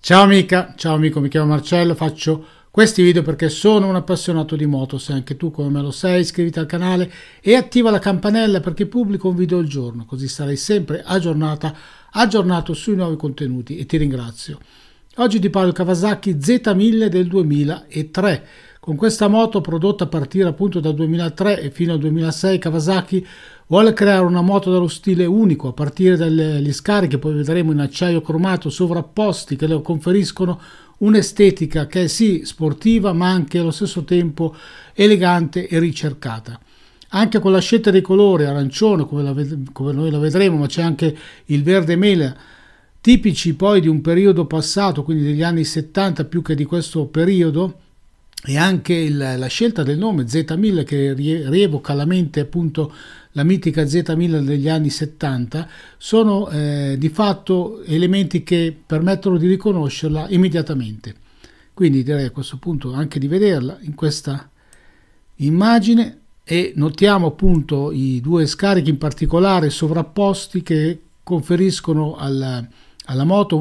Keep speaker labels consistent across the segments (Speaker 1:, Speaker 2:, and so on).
Speaker 1: Ciao amica, ciao amico, mi chiamo Marcello, faccio questi video perché sono un appassionato di moto, se anche tu come me lo sei iscriviti al canale e attiva la campanella perché pubblico un video al giorno, così sarai sempre aggiornata, aggiornato sui nuovi contenuti e ti ringrazio. Oggi ti parlo Kawasaki Z1000 del 2003, con questa moto prodotta a partire appunto dal 2003 e fino al 2006 Kawasaki vuole creare una moto dallo stile unico a partire dagli scarichi poi vedremo in acciaio cromato sovrapposti che le conferiscono un'estetica che è sì sportiva ma anche allo stesso tempo elegante e ricercata anche con la scelta dei colori arancione come, la, come noi la vedremo ma c'è anche il verde mela tipici poi di un periodo passato quindi degli anni 70 più che di questo periodo e anche il, la scelta del nome Z1000 che rievoca alla mente appunto la mitica Z1000 degli anni 70 sono eh, di fatto elementi che permettono di riconoscerla immediatamente quindi direi a questo punto anche di vederla in questa immagine e notiamo appunto i due scarichi in particolare sovrapposti che conferiscono al, alla moto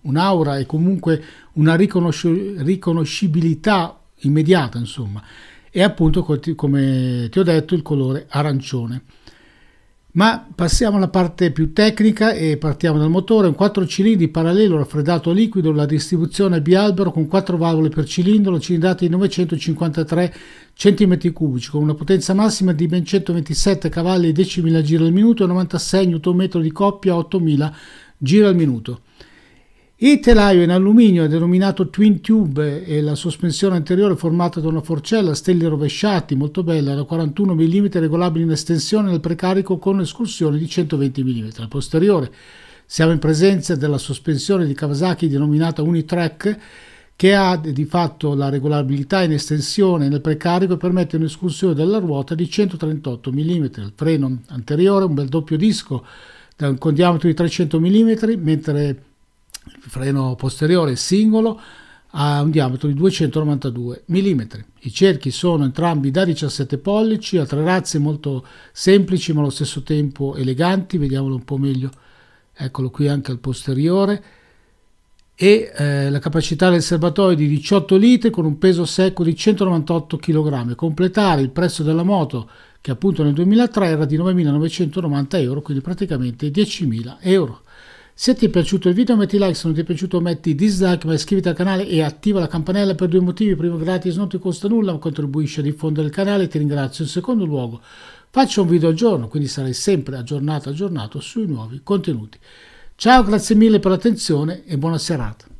Speaker 1: un'aura e comunque una riconosci riconoscibilità immediata, insomma, e appunto, come ti ho detto, il colore arancione. Ma passiamo alla parte più tecnica e partiamo dal motore, un 4 cilindri parallelo raffreddato a liquido, la distribuzione bialbero con 4 valvole per cilindro, cilindrata di 953 cm3 con una potenza massima di ben 127 cavalli e 10.000 giri al minuto 96 Nm di coppia 8.000 giri al minuto. Il telaio in alluminio è denominato Twin Tube e la sospensione anteriore è formata da una forcella a stelle rovesciati, molto bella, da 41 mm regolabile in estensione nel precarico con escursione di 120 mm. Al posteriore siamo in presenza della sospensione di Kawasaki denominata Unitrack che ha di fatto la regolabilità in estensione nel precarico e permette un'escursione della ruota di 138 mm. Il freno anteriore è un bel doppio disco con diametro di 300 mm, mentre il freno posteriore singolo ha un diametro di 292 mm. I cerchi sono entrambi da 17 pollici, a tre razze molto semplici ma allo stesso tempo eleganti, vediamolo un po' meglio, eccolo qui anche al posteriore, e eh, la capacità del serbatoio è di 18 litri con un peso secco di 198 kg. Completare il prezzo della moto che appunto nel 2003 era di 9.990 euro, quindi praticamente 10.000 euro. Se ti è piaciuto il video metti like, se non ti è piaciuto metti dislike, ma iscriviti al canale e attiva la campanella per due motivi. Primo gratis non ti costa nulla, ma contribuisce a diffondere il canale, ti ringrazio. In secondo luogo faccio un video al giorno, quindi sarai sempre aggiornato, aggiornato sui nuovi contenuti. Ciao, grazie mille per l'attenzione e buona serata.